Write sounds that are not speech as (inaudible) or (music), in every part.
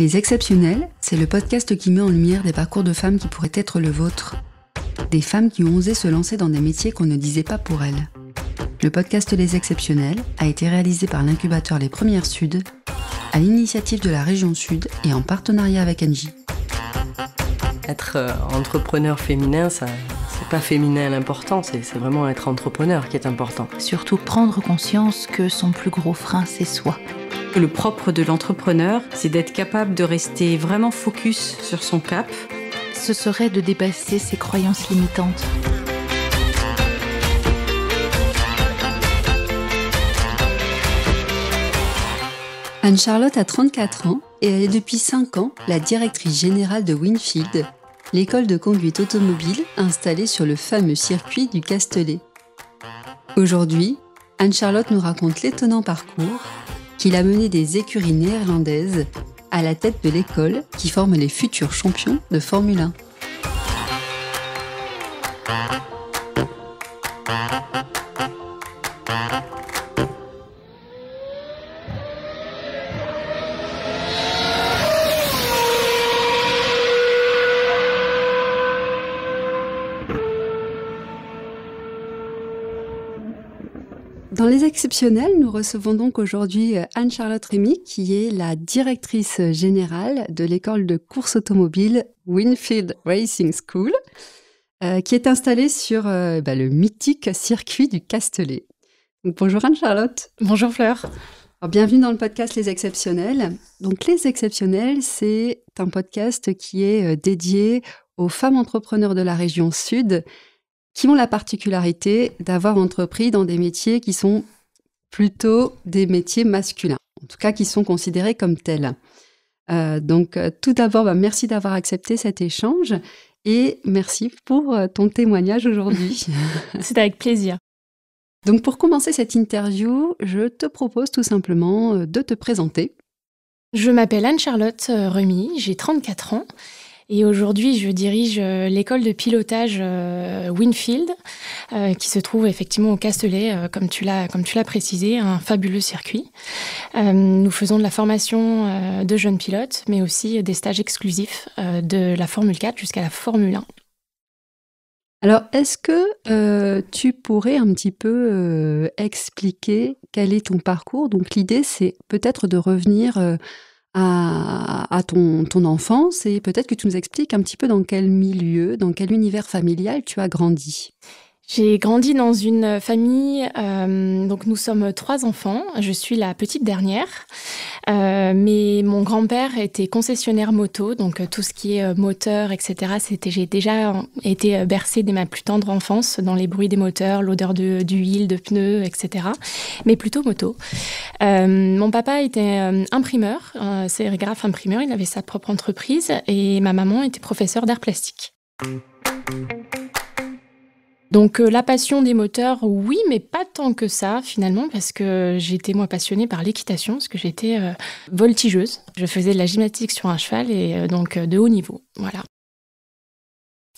Les Exceptionnels, c'est le podcast qui met en lumière des parcours de femmes qui pourraient être le vôtre. Des femmes qui ont osé se lancer dans des métiers qu'on ne disait pas pour elles. Le podcast Les Exceptionnels a été réalisé par l'incubateur Les Premières Sud, à l'initiative de la région Sud et en partenariat avec Engie. Être euh, entrepreneur féminin, ça, c'est pas féminin l'important, c'est vraiment être entrepreneur qui est important. Surtout prendre conscience que son plus gros frein, c'est soi le propre de l'entrepreneur, c'est d'être capable de rester vraiment focus sur son cap. Ce serait de dépasser ses croyances limitantes. Anne-Charlotte a 34 ans et elle est depuis 5 ans la directrice générale de Winfield, l'école de conduite automobile installée sur le fameux circuit du Castellet. Aujourd'hui, Anne-Charlotte nous raconte l'étonnant parcours qu'il a mené des écuries néerlandaises à la tête de l'école qui forme les futurs champions de Formule 1. Dans les exceptionnels, nous recevons donc aujourd'hui euh, Anne-Charlotte Rémy, qui est la directrice générale de l'école de course automobile Winfield Racing School, euh, qui est installée sur euh, bah, le mythique circuit du Castellet. bonjour Anne-Charlotte. Bonjour Fleur. bienvenue dans le podcast Les Exceptionnels. Donc, Les Exceptionnels, c'est un podcast qui est dédié aux femmes entrepreneurs de la région Sud qui ont la particularité d'avoir entrepris dans des métiers qui sont plutôt des métiers masculins, en tout cas qui sont considérés comme tels. Euh, donc euh, tout d'abord, bah, merci d'avoir accepté cet échange et merci pour euh, ton témoignage aujourd'hui. (laughs) (laughs) C'est avec plaisir. Donc pour commencer cette interview, je te propose tout simplement de te présenter. Je m'appelle Anne-Charlotte Remy, j'ai 34 ans. Et aujourd'hui, je dirige euh, l'école de pilotage euh, Winfield, euh, qui se trouve effectivement au Castellet, comme tu l'as comme tu l'as précisé, un fabuleux circuit. nous faisons de la formation de jeunes pilotes, mais aussi des stages exclusifs de la Formule 4 jusqu'à la Formule 1. Alors, est-ce que tu pourrais un petit peu expliquer quel est ton parcours Donc, l'idée, c'est peut-être de revenir à, ton, ton enfance et peut-être que tu nous expliques un petit peu dans quel milieu, dans quel univers familial tu as grandi. J'ai grandi dans une famille, euh, donc nous sommes trois enfants, je suis la petite dernière, euh, mais mon grand-père était concessionnaire moto, donc euh, tout ce qui est moteur, etc., c'était, j'ai déjà été bercée dès ma plus tendre enfance dans les bruits des moteurs, l'odeur de, d'huile, de pneus, etc., mais plutôt moto. mon papa était imprimeur, sérigraphe imprimeur, il avait sa propre entreprise, et ma maman était professeure d'art plastique. Donc euh, la passion des moteurs, oui, mais pas tant que ça finalement, parce que j'étais moi passionnée par l'équitation, parce que j'étais euh, voltigeuse. Je faisais de la gymnastique sur un cheval et euh, donc de haut niveau. Voilà.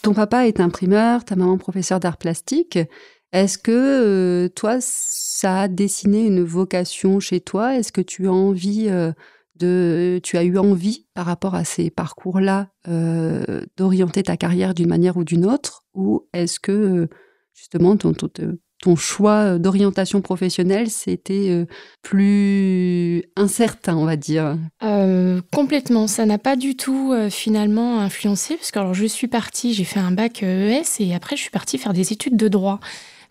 Ton papa est imprimeur, ta maman professeure d'art plastique. Est-ce que toi, ça a dessiné une vocation chez toi Est-ce que tu as envie de, tu as eu envie par rapport à ces parcours-là d'orienter ta carrière d'une manière ou d'une autre Ou est-ce que justement ton, choix euh, d'orientation professionnelle, c'était euh, plus incertain, on va dire euh, Complètement, ça n'a pas du tout finalement influencé, parce que alors, je suis partie, j'ai fait un bac ES e et après je suis partie faire des études de droit.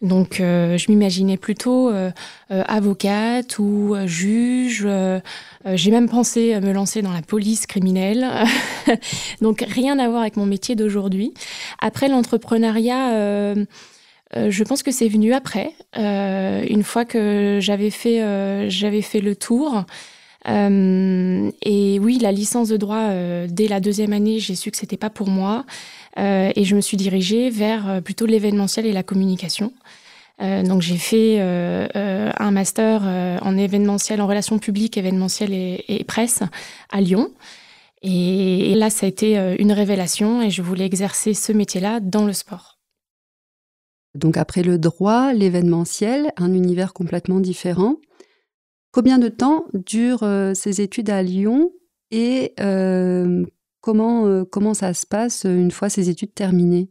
Donc je m'imaginais plutôt avocate ou juge. J'ai même pensé à me lancer dans la police criminelle. (laughs) Donc rien à voir avec mon métier d'aujourd'hui. Après l'entrepreneuriat euh, je pense que c'est venu après, euh, une fois que j'avais fait, euh, fait le tour. et oui, la licence de droit, dès la deuxième année, j'ai su que c'était pas pour moi. et je me suis dirigée vers plutôt l'événementiel et la communication. donc j'ai fait un master en événementiel, en relations publiques, événementiel et, presse à Lyon. et là, ça a été une révélation et je voulais exercer ce métier-là dans le sport. Donc après le droit, l'événementiel, un univers complètement différent. Combien de temps durent euh, ces études à Lyon et euh, comment, euh, comment ça se passe une fois ces études terminées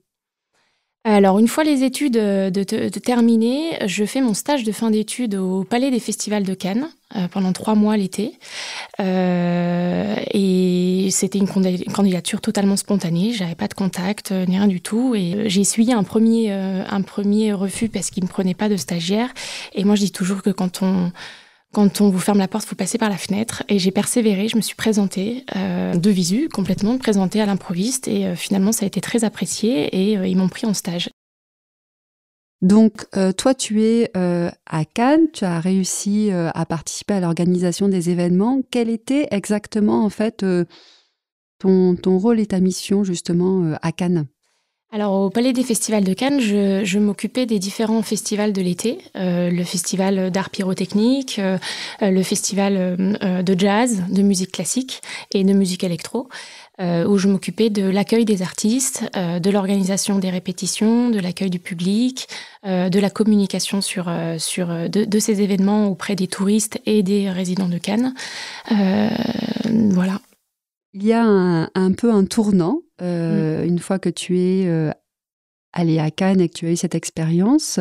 alors, une fois les études euh, terminées, je fais mon stage de fin d'études au Palais des Festivals de Cannes euh, pendant trois mois l'été. Euh, et c'était une candidature totalement spontanée. J'avais pas de contact ni rien du tout. Et j'ai essuyé un premier, un premier refus parce qu'il ne prenait pas de stagiaire. Et moi, je dis toujours que quand on quand on vous ferme la porte, vous passez par la fenêtre. Et j'ai persévéré, je me suis présentée euh, de visu, complètement présentée à l'improviste. Et euh, finalement, ça a été très apprécié et euh, ils m'ont pris en stage. Donc, euh, toi, tu es à Cannes, tu as réussi à participer à l'organisation des événements. Quel était exactement, en fait, ton, ton rôle et ta mission, justement, à Cannes alors au Palais des Festivals de Cannes, je, m'occupais des différents festivals de l'été, euh, le festival d'art pyrotechnique, euh, euh, le festival de jazz, de musique classique et de musique électro, où je m'occupais de l'accueil des artistes, de l'organisation des répétitions, de l'accueil du public, de la communication sur, sur de, ces événements auprès des touristes et des résidents de Cannes. voilà. Il y a un peu un tournant euh, une fois que tu es euh, allé à Cannes et que tu as eu cette expérience,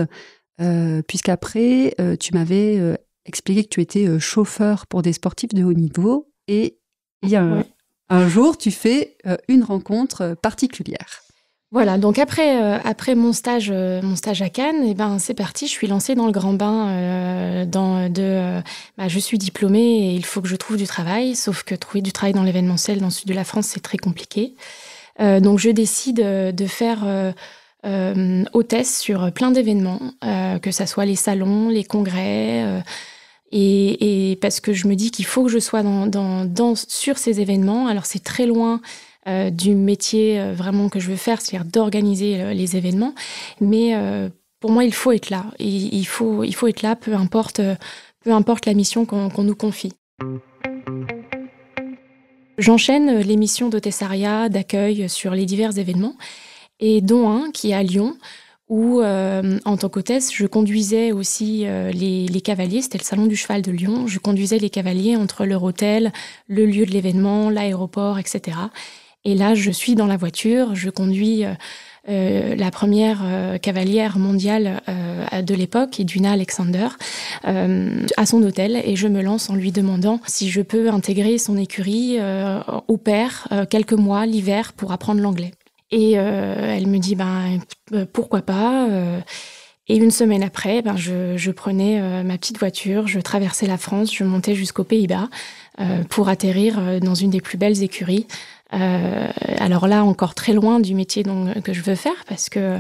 euh, puisqu'après, tu m'avais expliqué que tu étais chauffeur pour des sportifs de haut niveau et il y a un, jour, tu fais une rencontre particulière. Voilà, donc après, après mon, stage, mon stage à Cannes, et eh ben, c'est parti, je suis lancée dans le grand bain. dans, de, bah, je suis diplômée et il faut que je trouve du travail, sauf que trouver du travail dans l'événementiel dans le sud de la France, c'est très compliqué. Euh, donc je décide euh, de faire euh, hôtesse sur plein d'événements, que ce soit les salons, les congrès. Et, et, parce que je me dis qu'il faut que je sois dans, dans, dans sur ces événements. Alors c'est très loin du métier vraiment que je veux faire, c'est-à-dire d'organiser les événements. Mais pour moi, il faut être là. il, faut, il faut être là, peu importe, peu importe la mission qu'on nous confie. J'enchaîne l'émission missions de d'accueil sur les divers événements, et dont un qui est à Lyon, où euh, en tant qu'hôtesse, je conduisais aussi euh, les, les, cavaliers, c'était le Salon du Cheval de Lyon, je conduisais les cavaliers entre leur hôtel, le lieu de l'événement, l'aéroport, etc. Et là, je suis dans la voiture, je conduis... Euh, euh, la première euh, cavalière mondiale euh, de l'époque, Iduna Alexander, à son hôtel et je me lance en lui demandant si je peux intégrer son écurie au Père quelques mois l'hiver pour apprendre l'anglais. Et elle me dit ben pourquoi pas. Et une semaine après, ben je, prenais ma petite voiture, je traversais la France, je montais jusqu'aux Pays-Bas pour atterrir dans une des plus belles écuries euh, alors là, encore très loin du métier donc, euh, que je veux faire parce que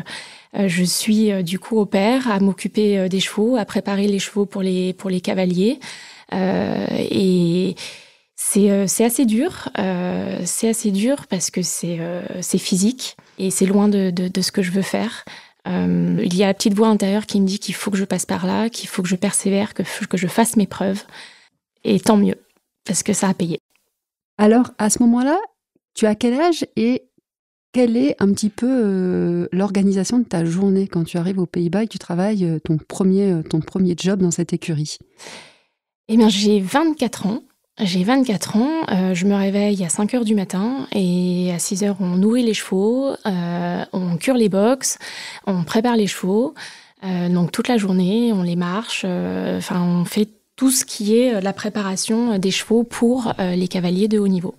euh, je suis euh, du coup au père à m'occuper des chevaux, à préparer les chevaux pour les, pour les cavaliers. et c'est c'est assez dur, c'est assez dur parce que c'est c'est physique et c'est loin de, de, de, ce que je veux faire. il y a la petite voix intérieure qui me dit qu'il faut que je passe par là, qu'il faut que je persévère, que, que je fasse mes preuves. Et tant mieux, parce que ça a payé. Alors, à ce moment-là, tu as quel âge et quelle est un petit peu euh, l'organisation de ta journée quand tu arrives aux Pays-Bas et que tu travailles euh, ton premier, euh, ton premier job dans cette écurie Eh bien, j'ai 24 ans. J'ai 24 ans, je me réveille à 5 heures du matin et à 6 h on nourrit les chevaux, on cure les box, on prépare les chevaux. donc toute la journée, on les marche, enfin, on fait tout ce qui est la préparation des chevaux pour les cavaliers de haut niveau.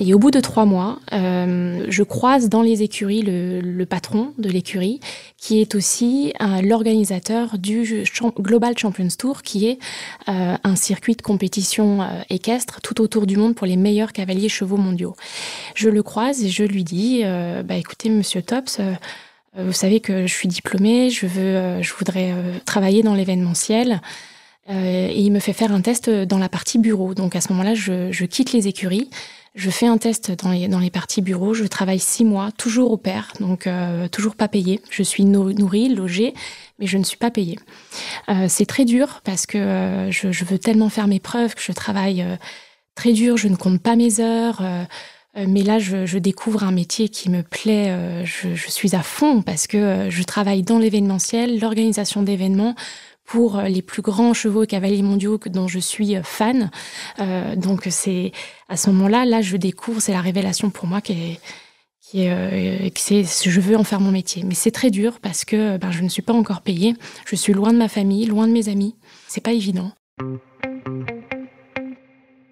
Et au bout de trois mois, euh, je croise dans les écuries le, le patron de l'écurie, qui est aussi euh, l'organisateur du Global Champions Tour, qui est euh, un circuit de compétition équestre tout autour du monde pour les meilleurs cavaliers chevaux mondiaux. Je le croise et je lui dis, bah écoutez, Monsieur Tops. vous savez que je suis diplômée, je veux, je voudrais travailler dans l'événementiel. et il me fait faire un test dans la partie bureau. Donc à ce moment-là, je, je quitte les écuries, je fais un test dans les, dans les parties bureaux. Je travaille six mois, toujours au pair, donc euh, toujours pas payé. Je suis nourrie, logée, mais je ne suis pas payée. Euh, c'est très dur parce que euh, je, veux tellement faire mes preuves que je travaille très dur. Je ne compte pas mes heures. mais là, je, découvre un métier qui me plaît. Je, je, suis à fond parce que je travaille dans l'événementiel, l'organisation d'événements, pour euh, les plus grands chevaux et cavaliers mondiaux dont je suis euh, fan. Euh, donc c'est à ce moment-là, là je découvre, c'est la révélation pour moi que je veux en faire mon métier. Mais c'est très dur parce que ben, je ne suis pas encore payée, je suis loin de ma famille, loin de mes amis. C'est pas évident.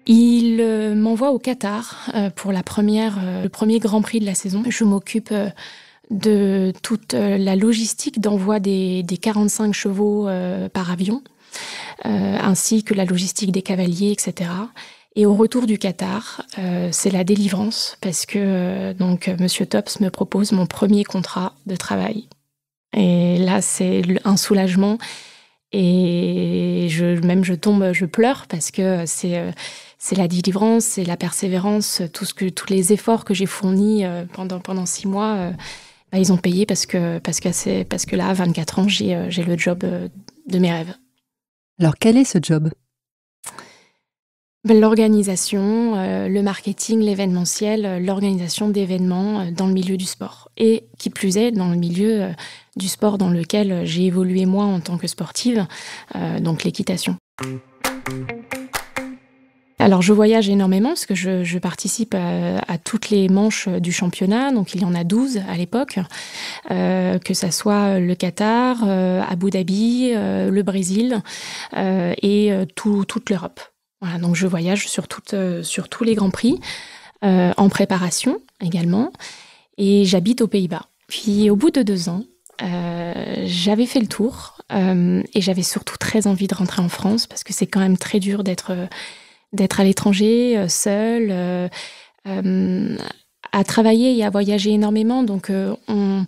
Il m'envoie au Qatar pour la première, le premier Grand Prix de la saison. Je m'occupe de toute euh, la logistique d'envoi des, 45 chevaux euh, par avion, euh, ainsi que la logistique des cavaliers, etc. Et au retour du Qatar, c'est la délivrance parce que donc Monsieur Tops me propose mon premier contrat de travail. Et là, c'est un soulagement. Et même je tombe, je pleure parce que c'est c'est la délivrance, c'est la persévérance, tout ce que, tous les efforts que j'ai fournis pendant, pendant six mois. Ah, ils ont payé parce que, parce, que là, à 24 ans, euh, j'ai le job euh, de mes rêves. Alors, quel est ce job ben, L'organisation, euh, le marketing, l'événementiel, l'organisation d'événements dans le milieu du sport. Et qui plus est, dans le milieu du sport dans lequel j'ai évolué moi en tant que sportive, donc l'équitation. Alors je voyage énormément parce que je, participe euh, à, toutes les manches euh, du championnat, donc il y en a 12 à l'époque, euh, que ce soit le Qatar, Abu Dhabi, le Brésil et toute l'Europe. Voilà, donc je voyage sur, tous les grands prix, en préparation également, et j'habite aux Pays-Bas. Puis au bout de deux ans, j'avais fait le tour et j'avais surtout très envie de rentrer en France parce que c'est quand même très dur d'être d'être à l'étranger, euh, seul, euh, euh, à travailler et à voyager énormément. Donc, on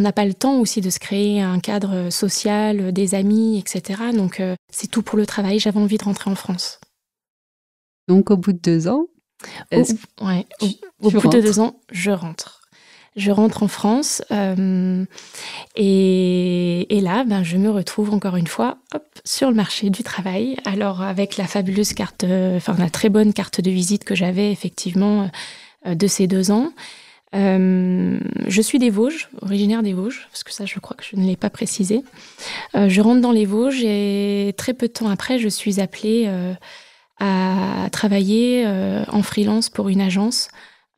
n'a pas le temps aussi de se créer un cadre social, des amis, etc. Donc c'est tout pour le travail. J'avais envie de rentrer en France. Donc au bout de deux ans, au, bout de deux ans, je rentre je rentre en France euh, et, et, là, ben, je me retrouve encore une fois hop, sur le marché du travail. Alors avec la fabuleuse carte, euh, enfin la très bonne carte de visite que j'avais effectivement euh, de ces deux ans. Euh, je suis des Vosges, originaire des Vosges, parce que ça, je crois que je ne l'ai pas précisé. je rentre dans les Vosges et très peu de temps après, je suis appelée à travailler en freelance pour une agence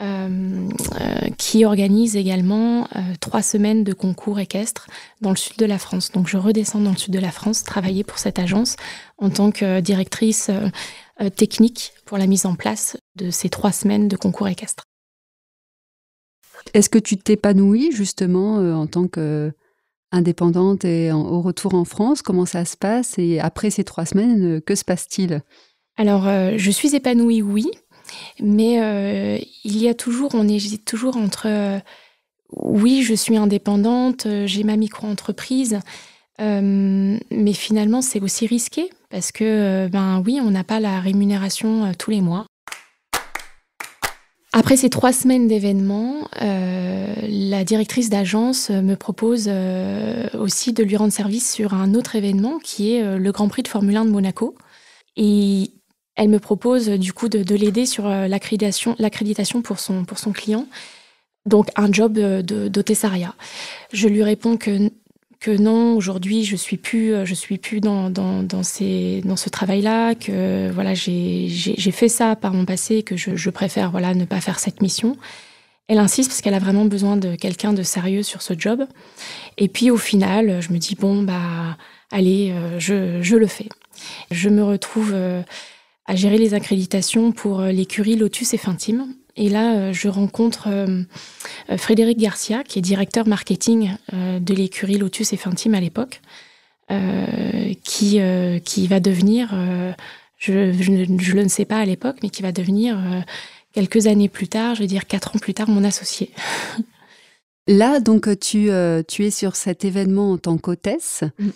euh, euh, qui organise également euh, trois semaines de concours équestres dans le sud de la France. Donc je redescends dans le sud de la France, travailler pour cette agence en tant que directrice technique pour la mise en place de ces trois semaines de concours équestres. Est-ce que tu t'épanouis justement en tant que indépendante et au retour en France, comment ça se passe Et après ces trois semaines, que se passe-t-il Alors, je suis épanouie, oui, mais euh, il y a toujours, on hésite toujours entre euh, oui, je suis indépendante, euh, j'ai ma micro-entreprise, mais finalement c'est aussi risqué parce que ben oui, on n'a pas la rémunération tous les mois. Après ces trois semaines d'événements, la directrice d'agence me propose aussi de lui rendre service sur un autre événement qui est le Grand Prix de Formule 1 de Monaco. Et elle me propose euh, du coup de, l'aider sur euh, l'accréditation pour son, pour son client, donc un job euh, de Je lui réponds que que non, aujourd'hui, je suis plus, je suis plus dans, dans, ces, dans ce travail-là, que voilà, j'ai fait ça par mon passé, que je, préfère voilà ne pas faire cette mission. Elle insiste parce qu'elle a vraiment besoin de quelqu'un de sérieux sur ce job. Et puis au final, je me dis bon bah allez, je, je le fais. Je me retrouve à gérer les accréditations pour euh, l'écurie Lotus et Fintime. Et là, euh, je rencontre euh, Frédéric Garcia, qui est directeur marketing de l'écurie Lotus et Fintime à l'époque, qui, qui va devenir, je, je, le ne sais pas à l'époque, mais qui va devenir quelques années plus tard, je vais dire quatre ans plus tard, mon associé. (laughs) Là, donc, tu, tu es sur cet événement en tant qu'hôtesse mm.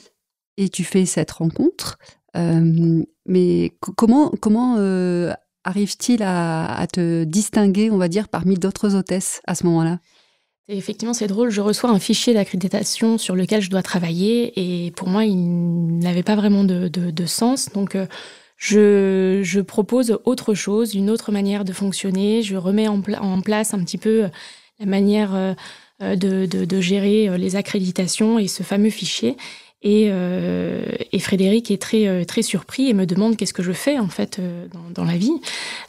et tu fais cette rencontre. Euh, mais comment, comment euh, arrive-t-il à, te distinguer, on va dire, parmi d'autres hôtesses à ce moment-là Effectivement, c'est drôle. Je reçois un fichier d'accréditation sur lequel je dois travailler et pour moi, il n'avait pas vraiment de, de, sens. Donc, euh, je, je, propose autre chose, une autre manière de fonctionner. Je remets en, place un petit peu la manière de, de gérer les accréditations et ce fameux fichier. Euh, et, Frédéric est très, euh, très surpris et me demande qu'est-ce que je fais en fait euh, dans, la vie.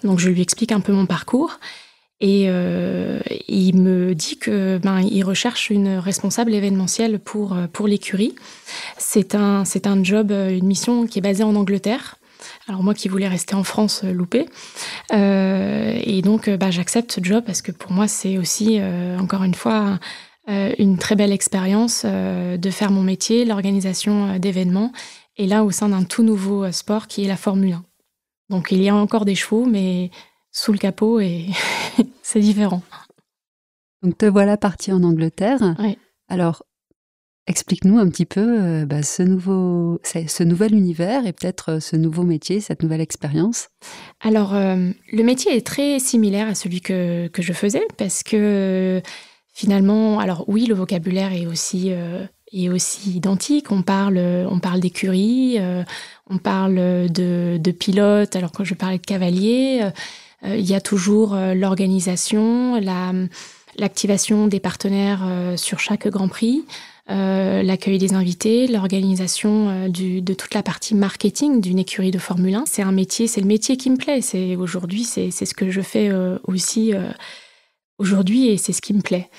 Donc je lui explique un peu mon parcours et il me dit que ben, il recherche une responsable événementielle pour, pour l'écurie. C'est un, c'est un job, une mission qui est basée en Angleterre. Alors moi qui voulais rester en France, loupé. et donc bah, j'accepte ce job parce que pour moi c'est aussi, encore une fois, euh, une très belle expérience euh, de faire mon métier, l'organisation euh, d'événements, et là au sein d'un tout nouveau sport qui est la Formule 1. Donc il y a encore des chevaux, mais sous le capot, et (laughs) c'est différent. Donc te voilà parti en Angleterre. Alors explique-nous un petit peu bah, ce, nouveau, ce nouvel univers et peut-être ce nouveau métier, cette nouvelle expérience. Alors le métier est très similaire à celui que, je faisais parce que... Finalement, alors oui, le vocabulaire est aussi euh, est aussi identique. On parle, on parle d'écurie, euh, on parle de, de pilote. Alors quand je parlais de cavalier, euh, il y a toujours l'organisation, la, l'activation des partenaires sur chaque Grand Prix, l'accueil des invités, l'organisation du, de toute la partie marketing d'une écurie de Formule 1. C'est un métier, c'est le métier qui me plaît. C'est aujourd'hui, c'est, c'est ce que je fais aussi aujourd'hui et c'est ce qui me plaît.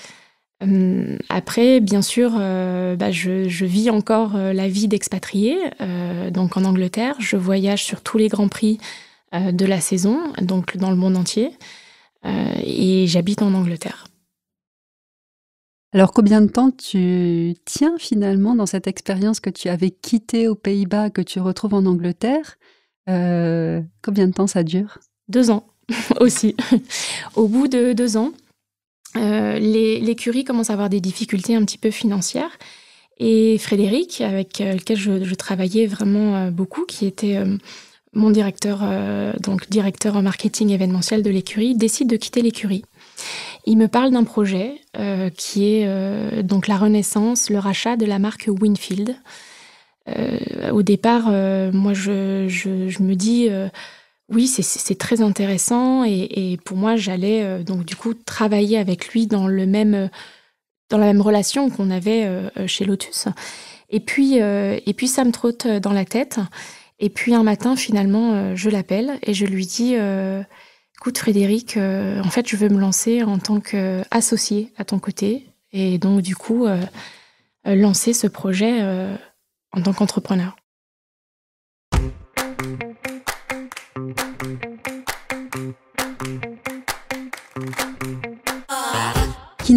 Hum, après, bien sûr, euh, bah, je, vis encore euh, la vie d'expatriée euh, donc en Angleterre. Je voyage sur tous les grands prix de la saison, donc dans le monde entier, et j'habite en Angleterre. Alors combien de temps tu tiens finalement dans cette expérience que tu avais quittée aux Pays-Bas, que tu retrouves en Angleterre Combien de temps ça dure Deux ans (laughs) aussi. Au bout de deux ans, euh, les, à avoir des difficultés un petit peu financières. Et Frédéric, avec euh, lequel je, travaillais vraiment euh, beaucoup, qui était euh, mon directeur, donc directeur en marketing événementiel de l'écurie, décide de quitter l'écurie. Il me parle d'un projet qui est donc la renaissance, le rachat de la marque Winfield. au départ, moi, je, me dis, oui, c'est très intéressant et, pour moi, j'allais euh, donc du coup travailler avec lui dans le même euh, dans la même relation qu'on avait euh, chez Lotus. Et puis et puis ça me trotte dans la tête. Et puis un matin, finalement, je l'appelle et je lui dis "Écoute, Frédéric, en fait, je veux me lancer en tant associé à ton côté et donc du coup lancer ce projet en tant qu'entrepreneur."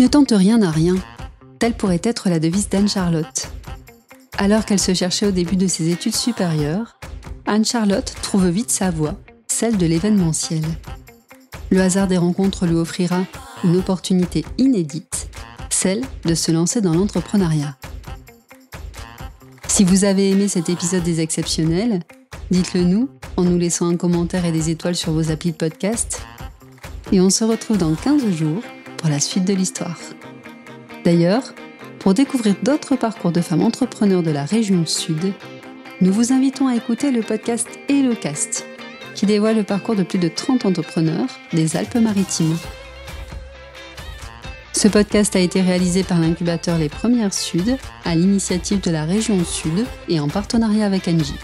ne tente rien à rien. Telle pourrait être la devise d'Anne-Charlotte. Alors qu'elle se cherchait au début de ses études supérieures, Anne-Charlotte trouve vite sa voie, celle de l'événementiel. Le hasard des rencontres lui offrira une opportunité inédite, celle de se lancer dans l'entrepreneuriat. Si vous avez aimé cet épisode des exceptionnels, dites-le nous en nous laissant un commentaire et des étoiles sur vos applis de podcast. Et on se retrouve dans 15 jours la suite de l'histoire. D'ailleurs, pour découvrir d'autres parcours de femmes entrepreneurs de la région Sud, nous vous invitons à écouter le podcast HelloCast, qui dévoile le parcours de plus de 30 entrepreneurs des Alpes-Maritimes. Ce podcast a été réalisé par l'incubateur Les Premières Sud, à l'initiative de la région Sud et en partenariat avec Angie.